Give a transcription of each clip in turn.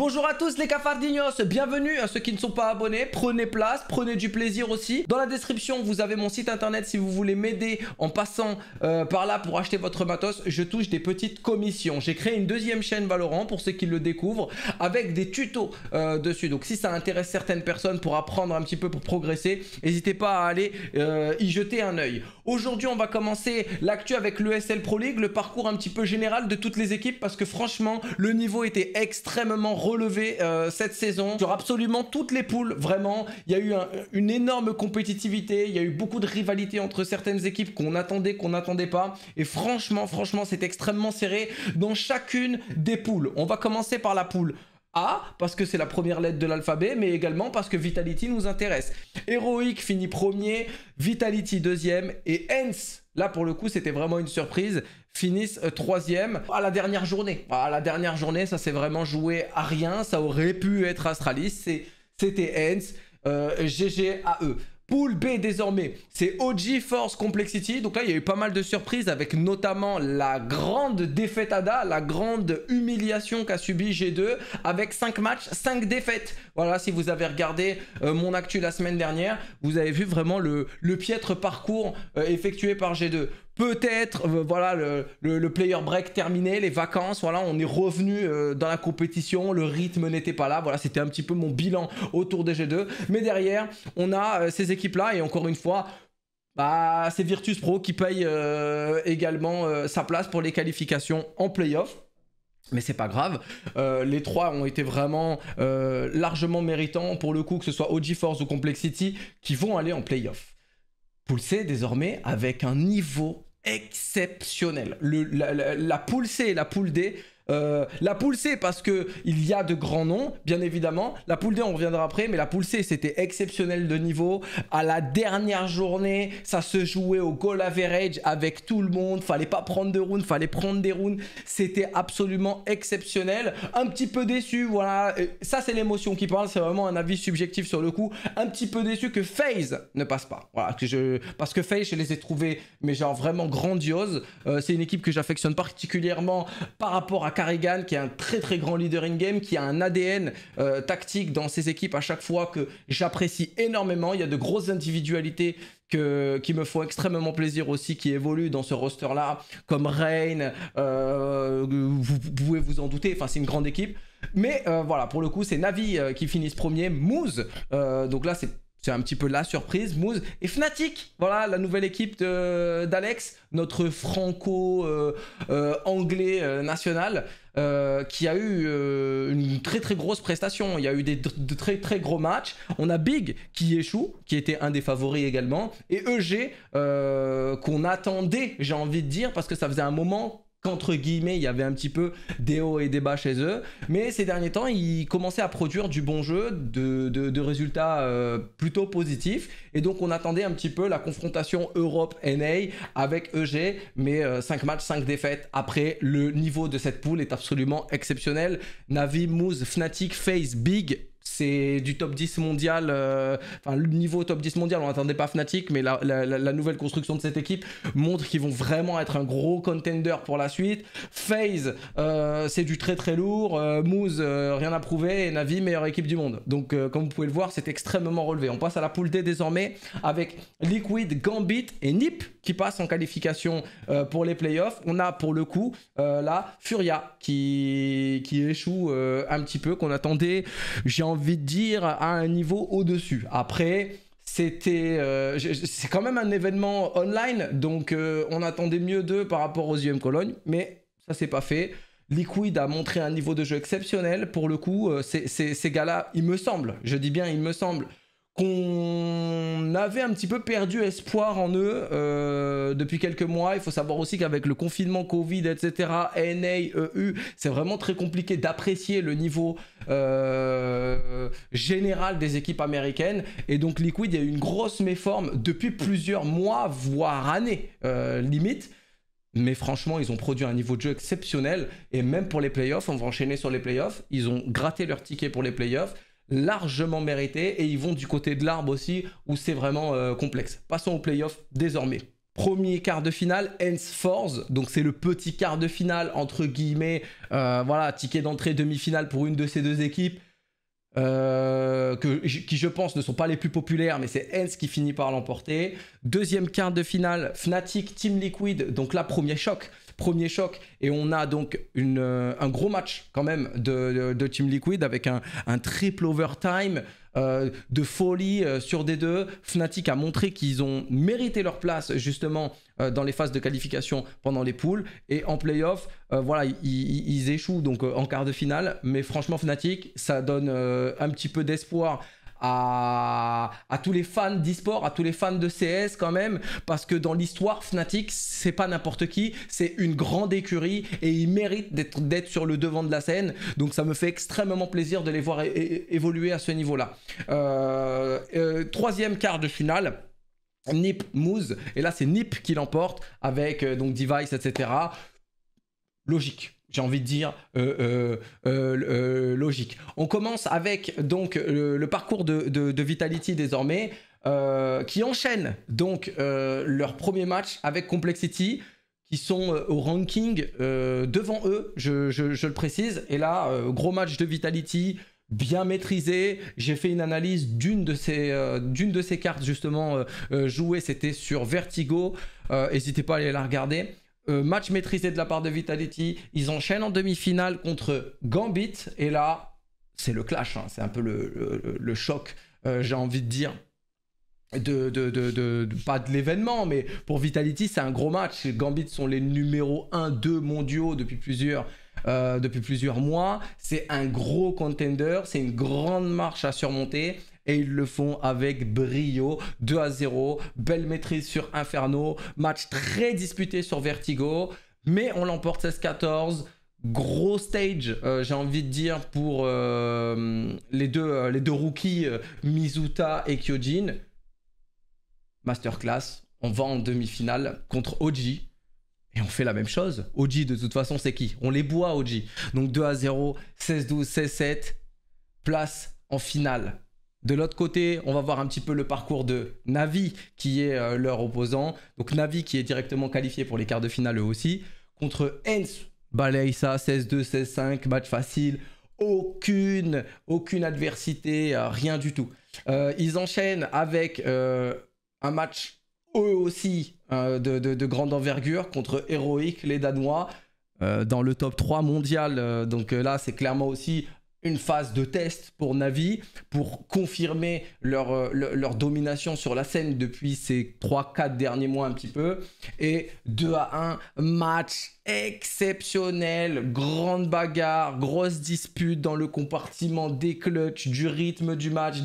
Bonjour à tous les cafardignos, bienvenue à ceux qui ne sont pas abonnés, prenez place, prenez du plaisir aussi. Dans la description, vous avez mon site internet si vous voulez m'aider en passant euh, par là pour acheter votre matos, je touche des petites commissions. J'ai créé une deuxième chaîne Valorant pour ceux qui le découvrent avec des tutos euh, dessus. Donc si ça intéresse certaines personnes pour apprendre un petit peu, pour progresser, n'hésitez pas à aller euh, y jeter un oeil. Aujourd'hui, on va commencer l'actu avec l'ESL Pro League, le parcours un petit peu général de toutes les équipes parce que franchement, le niveau était extrêmement relever euh, cette saison sur absolument toutes les poules, vraiment. Il y a eu une énorme compétitivité, il y a eu beaucoup de rivalités entre certaines équipes qu'on attendait, qu'on n'attendait pas. Et franchement, franchement, c'est extrêmement serré dans chacune des poules. On va commencer par la poule parce que c'est la première lettre de l'alphabet, mais également parce que Vitality nous intéresse. Heroic finit premier, Vitality deuxième et Hence, là pour le coup c'était vraiment une surprise, finissent euh, troisième à la dernière journée. À la dernière journée, ça s'est vraiment joué à rien, ça aurait pu être Astralis, c'était Hence, GG euh, à Pool B désormais, c'est OG Force Complexity. Donc là, il y a eu pas mal de surprises avec notamment la grande défaite ADA, la grande humiliation qu'a subi G2 avec 5 matchs, 5 défaites. Voilà, si vous avez regardé euh, mon actu la semaine dernière, vous avez vu vraiment le, le piètre parcours euh, effectué par G2 peut-être, euh, voilà, le, player break terminé, les vacances, voilà, on est revenu euh, dans la compétition, le rythme n'était pas là, voilà, c'était un petit peu mon bilan autour des G2. Mais derrière, on a euh, ces équipes-là, et encore une fois, bah, c'est Virtus Pro qui paye également sa place pour les qualifications en playoff. Mais c'est pas grave, les trois ont été vraiment largement méritants pour le coup, que ce soit OG Force ou Complexity, qui vont aller en playoff. Poulsé désormais avec un niveau exceptionnel. la, la, poule C et la poule D euh, la poule C, parce que il y a de grands noms, bien évidemment. La poule D, on reviendra après, mais la poule C, c'était exceptionnel de niveau. À la dernière journée, ça se jouait au goal average avec tout le monde. Fallait pas prendre de rounds, fallait prendre des runes. C'était absolument exceptionnel. Un petit peu déçu, voilà. Ça, c'est l'émotion qui parle. C'est vraiment un avis subjectif sur le coup. Un petit peu déçu que FaZe ne passe pas. Voilà, parce que FaZe, je les ai trouvés, mais genre vraiment grandiose euh, c'est une équipe que j'affectionne particulièrement par rapport à Carrigan qui est un très très grand leader in-game, qui a un ADN euh, tactique dans ses équipes à chaque fois que j'apprécie énormément. Il y a de grosses individualités que, qui me font extrêmement plaisir aussi, qui évoluent dans ce roster-là, comme Reign. Euh, vous, pouvez vous en douter, enfin c'est une grande équipe. Mais euh, voilà, pour le coup, c'est Navi qui finissent premier, Moose, donc là c'est c'est un petit peu la surprise, Mouz et Fnatic. Voilà la nouvelle équipe d'Alex, notre franco-anglais euh, euh, euh, national, qui a eu une très très grosse prestation. Il y a eu des de très très gros matchs. On a Big qui échoue, qui était un des favoris également, et EG qu'on attendait, j'ai envie de dire, parce que ça faisait un moment entre guillemets, il y avait un petit peu des hauts et des bas chez eux. Mais ces derniers temps, ils commençaient à produire du bon jeu, de, résultats euh, plutôt positifs. Et donc, on attendait un petit peu la confrontation Europe-NA avec EG. Mais 5 euh, matchs, 5 défaites. Après, le niveau de cette poule est absolument exceptionnel. Navi, Moose, Fnatic, Face, Big c'est du top 10 mondial, euh, enfin le niveau top 10 mondial, on n'attendait pas Fnatic, mais la, nouvelle construction de cette équipe montre qu'ils vont vraiment être un gros contender pour la suite. FaZe, euh, c'est du très très lourd, euh, Mousse, rien à prouver, et Navi, meilleure équipe du monde. Donc comme vous pouvez le voir, c'est extrêmement relevé. On passe à la poule D désormais avec Liquid, Gambit et Nip qui passent en qualification pour les playoffs. On a pour le coup là Furia qui, qui échoue un petit peu, qu'on attendait, j'ai envie envie de dire, à un niveau au-dessus. Après, c'était euh, c'est quand même un événement online donc euh, on attendait mieux d'eux par rapport aux UM Cologne mais ça c'est pas fait Liquid a montré un niveau de jeu exceptionnel pour le coup euh, ces gars là il me semble je dis bien il me semble qu'on avait un petit peu perdu espoir en eux euh, depuis quelques mois. Il faut savoir aussi qu'avec le confinement Covid, etc., NA, EU, c'est vraiment très compliqué d'apprécier le niveau euh, général des équipes américaines. Et donc Liquid a eu une grosse méforme depuis plusieurs mois, voire années, euh, limite. Mais franchement, ils ont produit un niveau de jeu exceptionnel. Et même pour les playoffs, on va enchaîner sur les playoffs. Ils ont gratté leur ticket pour les playoffs largement mérité et ils vont du côté de l'arbre aussi où c'est vraiment euh, complexe. Passons au playoff désormais. Premier quart de finale, Force. donc c'est le petit quart de finale entre guillemets, euh, voilà, ticket d'entrée demi-finale pour une de ces deux équipes. Euh, qui je pense ne sont pas les plus populaires, mais c'est Hens qui finit par l'emporter. Deuxième quart de finale, Fnatic, Team Liquid, donc là premier choc premier choc. Et on a donc une, euh, un gros match quand même de, de, Team Liquid avec un, triple overtime. Euh, de folie euh, sur des deux. Fnatic a montré qu'ils ont mérité leur place justement dans les phases de qualification pendant les poules et en playoff, voilà, ils, échouent donc en quart de finale. Mais franchement, Fnatic, ça donne un petit peu d'espoir à, tous les fans d'e-sport, à tous les fans de CS quand même, parce que dans l'histoire, Fnatic, c'est pas n'importe qui, c'est une grande écurie et ils méritent d'être sur le devant de la scène. Donc ça me fait extrêmement plaisir de les voir évoluer à ce niveau-là. Euh, euh, troisième quart de finale. Nip Moose, et là c'est Nip qui l'emporte avec euh, donc Device, etc. Logique, j'ai envie de dire, euh, euh, euh, logique. On commence avec donc le, parcours de, Vitality désormais, qui enchaîne donc leur premier match avec Complexity, qui sont au ranking devant eux, je, le précise. Et là, gros match de Vitality, bien maîtrisé. J'ai fait une analyse d'une de ces de ces cartes justement jouées, c'était sur Vertigo. N'hésitez pas à aller la regarder. Euh, match maîtrisé de la part de Vitality. Ils enchaînent en demi-finale contre Gambit. Et là, c'est le clash. Hein. C'est un peu le, choc, euh, j'ai envie de dire. De, de, pas de l'événement, mais pour Vitality, c'est un gros match. Gambit sont les numéros 1-2 mondiaux depuis plusieurs, euh, depuis plusieurs mois. C'est un gros contender, c'est une grande marche à surmonter et ils le font avec brio. 2 à 0, belle maîtrise sur Inferno, match très disputé sur Vertigo, mais on l'emporte 16-14. Gros stage, euh, j'ai envie de dire, pour euh, les, deux, euh, les deux rookies, Mizuta et Kyojin. Masterclass, on va en demi-finale contre Oji. Et on fait la même chose. Oji, de toute façon, c'est qui On les boit, Oji. Donc 2 à 0, 16-12, 16-7, place en finale. De l'autre côté, on va voir un petit peu le parcours de Navi, qui est euh, leur opposant. Donc Navi qui est directement qualifié pour les quarts de finale eux aussi. Contre Hens, balaye 16-2, 16-5, match facile. Aucune, aucune adversité, euh, rien du tout. Euh, ils enchaînent avec un match, eux aussi, de, de, grande envergure contre Heroic, les Danois. dans le top 3 mondial. donc là, c'est clairement aussi une phase de test pour Navi pour confirmer leur, euh, domination sur la scène depuis ces 3-4 derniers mois un petit peu. Et 2 à 1, match exceptionnel, grande bagarre, grosse dispute dans le compartiment des clutches, du rythme du match,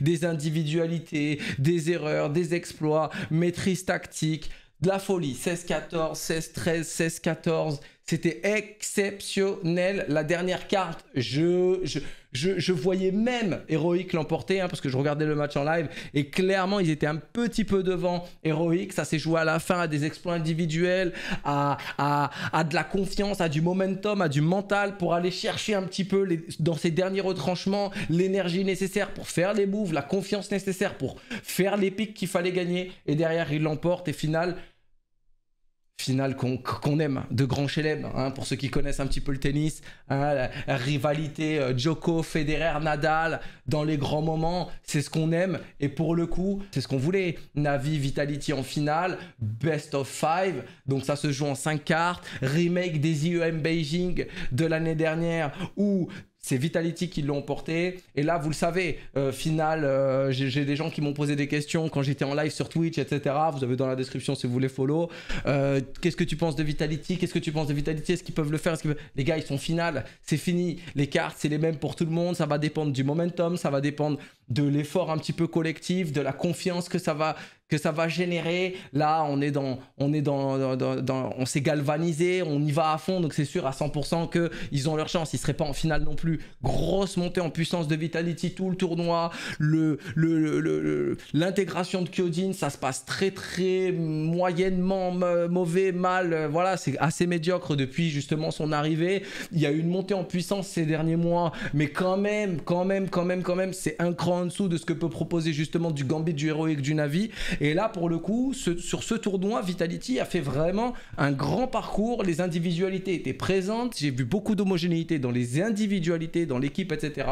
des individualités, des erreurs, des exploits, maîtrise tactique, de la folie. 16-14, 16-13, 16-14. C'était exceptionnel. La dernière carte, je, je, voyais même Heroic l'emporter hein, parce que je regardais le match en live et clairement, ils étaient un petit peu devant Heroic. Ça s'est joué à la fin à des exploits individuels, à, à, de la confiance, à du momentum, à du mental pour aller chercher un petit peu dans ces derniers retranchements l'énergie nécessaire pour faire les moves, la confiance nécessaire pour faire les pics qu'il fallait gagner. Et derrière, ils l'emportent et final finale qu'on aime, de grands chelem, hein, pour ceux qui connaissent un petit peu le tennis, hein, la, rivalité euh, Federer, Nadal, dans les grands moments, c'est ce qu'on aime, et pour le coup, c'est ce qu'on voulait. Navi, Vitality en finale, best of five, donc ça se joue en cinq cartes, remake des IEM Beijing de l'année dernière, où c'est Vitality qui l'ont porté. Et là, vous le savez, euh, final, euh, j'ai des gens qui m'ont posé des questions quand j'étais en live sur Twitch, etc. Vous avez dans la description si vous voulez follow. Euh, qu'est-ce que tu penses de Vitality Qu'est-ce que tu penses de Vitality Est-ce qu'ils peuvent le faire Les gars, ils sont final. C'est fini. Les cartes, c'est les mêmes pour tout le monde. Ça va dépendre du momentum. Ça va dépendre de l'effort un petit peu collectif, de la confiance que ça va ça va générer. Là, on est dans, on est dans, on s'est galvanisé, on y va à fond, donc c'est sûr à 100% que ils ont leur chance. Ils seraient pas en finale non plus. Grosse montée en puissance de Vitality, tout le tournoi, le, le, le, de kyodine ça se passe très très moyennement mauvais, mal. Euh, voilà, c'est assez médiocre depuis justement son arrivée. Il y a eu une montée en puissance ces derniers mois, mais quand même, quand même, quand même, quand même, c'est un cran en dessous de ce que peut proposer justement du Gambit, du héroïque du Navi. Et là, pour le coup, sur ce tournoi, Vitality a fait vraiment un grand parcours. Les individualités étaient présentes. J'ai vu beaucoup d'homogénéité dans les individualités, dans l'équipe, etc.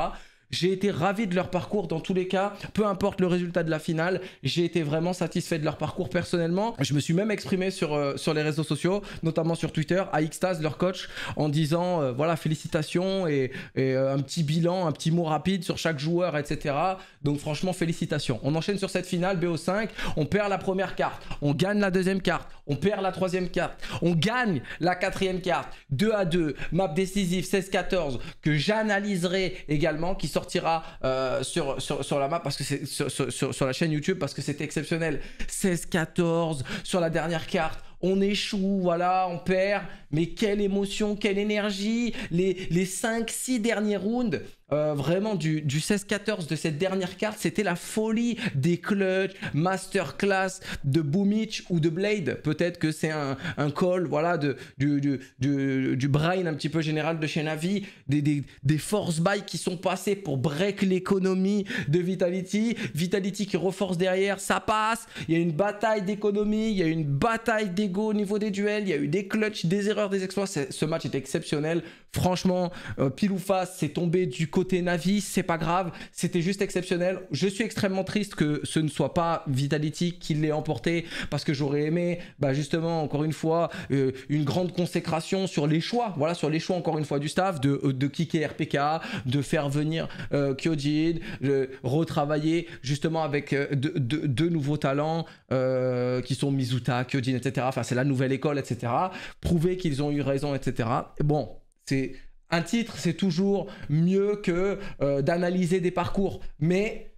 J'ai été ravi de leur parcours dans tous les cas, peu importe le résultat de la finale, j'ai été vraiment satisfait de leur parcours personnellement. Je me suis même exprimé sur, euh, sur les réseaux sociaux, notamment sur Twitter, à Xtaz, leur coach, en disant euh, voilà, félicitations et, euh, un petit bilan, un petit mot rapide sur chaque joueur, etc. Donc franchement, félicitations. On enchaîne sur cette finale BO5, on perd la première carte, on gagne la deuxième carte, on perd la troisième carte, on gagne la quatrième carte, 2 à 2, map décisive 16-14, que j'analyserai également, qui sort sortira euh, sur, sur, sur, la map parce que c'est sur, sur, sur la chaîne YouTube parce que c'était exceptionnel. 16-14 sur la dernière carte, on échoue, voilà, on perd mais quelle émotion, quelle énergie, les, 5-6 derniers rounds, euh, vraiment du, 16-14 de cette dernière carte, c'était la folie des clutch, masterclass de Boomich ou de Blade. Peut-être que c'est un, un, call voilà, de, du, brain un petit peu général de chez Navi, des, force buy qui sont passés pour break l'économie de Vitality. Vitality qui reforce derrière, ça passe. Il y a une bataille d'économie, il y a une bataille d'ego au niveau des duels, il y a eu des clutch, des erreurs des exploits. Ce match était exceptionnel. Franchement, euh, pile ou face, c'est tombé du côté Navi. C'est pas grave. C'était juste exceptionnel. Je suis extrêmement triste que ce ne soit pas Vitality qui l'ait emporté parce que j'aurais aimé, bah justement, encore une fois, euh, une grande consécration sur les choix. Voilà, sur les choix, encore une fois, du staff de, euh, de kicker RPK, de faire venir Kyojin, de retravailler justement avec deux de, nouveaux talents qui sont Mizuta, Kyojin, etc. Enfin, c'est la nouvelle école, etc. Prouver qu'il ont eu raison, etc. Bon, c'est un titre, c'est toujours mieux que euh, d'analyser des parcours. Mais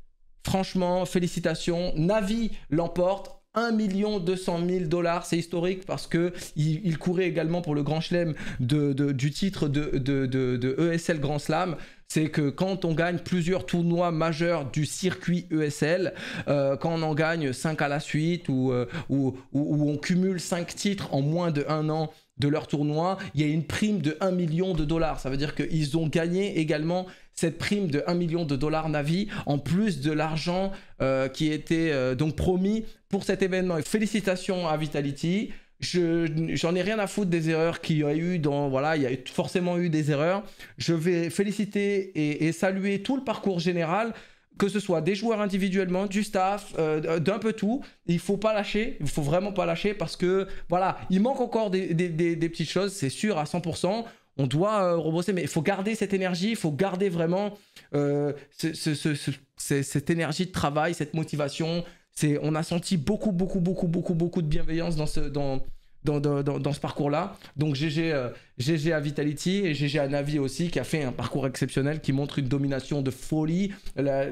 franchement, félicitations. Navi l'emporte. 1 200 000 dollars, c'est historique parce que il, courait également pour le grand chelem de, du titre de, de ESL e Grand Slam c'est que quand on gagne plusieurs tournois majeurs du circuit ESL, euh, quand on en gagne 5 à la suite ou, euh, on cumule 5 titres en moins de 1 an, de leur tournoi, il y a une prime de 1 million de dollars. Ça veut dire qu'ils ont gagné également cette prime de 1 million de dollars Navi, en plus de l'argent euh, qui était euh, donc promis pour cet événement. Félicitations à Vitality. Je j'en ai rien à foutre des erreurs qu'il y a eu dans voilà, il y a forcément eu des erreurs. Je vais féliciter et saluer tout le parcours général que ce soit des joueurs individuellement, du staff, euh, euh, d'un peu tout, il faut pas lâcher, il faut vraiment pas lâcher parce que voilà, il manque encore des, petites choses, c'est sûr à 100%. On doit euh, rebrosser. mais il faut garder cette énergie, il faut garder vraiment ce, cette énergie de travail, cette motivation. C'est, on a senti beaucoup, beaucoup, beaucoup, beaucoup, beaucoup de bienveillance dans ce, dans, dans, dans, ce parcours-là. Donc GG, GG euh, à Vitality et GG à Navi aussi, qui a fait un parcours exceptionnel, qui montre une domination de folie. La,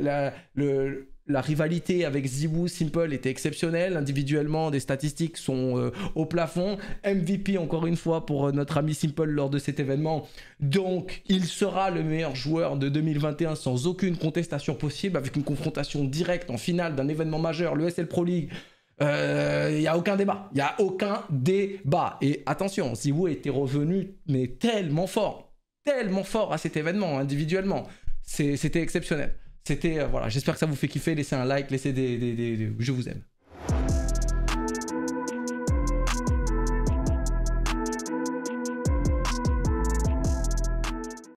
la rivalité avec Zibou Simple était exceptionnelle. Individuellement, des statistiques sont euh, au plafond. MVP, encore une fois, pour euh, notre ami Simple lors de cet événement. Donc, il sera le meilleur joueur de 2021 sans aucune contestation possible, avec une confrontation directe en finale d'un événement majeur, le SL Pro League, il euh, y n'y a aucun débat. Il n'y a aucun débat. Et attention, vous était revenu, mais tellement fort, tellement fort à cet événement individuellement. C'était exceptionnel. C'était, euh, voilà, j'espère que ça vous fait kiffer. Laissez un like, laissez des... Je vous aime.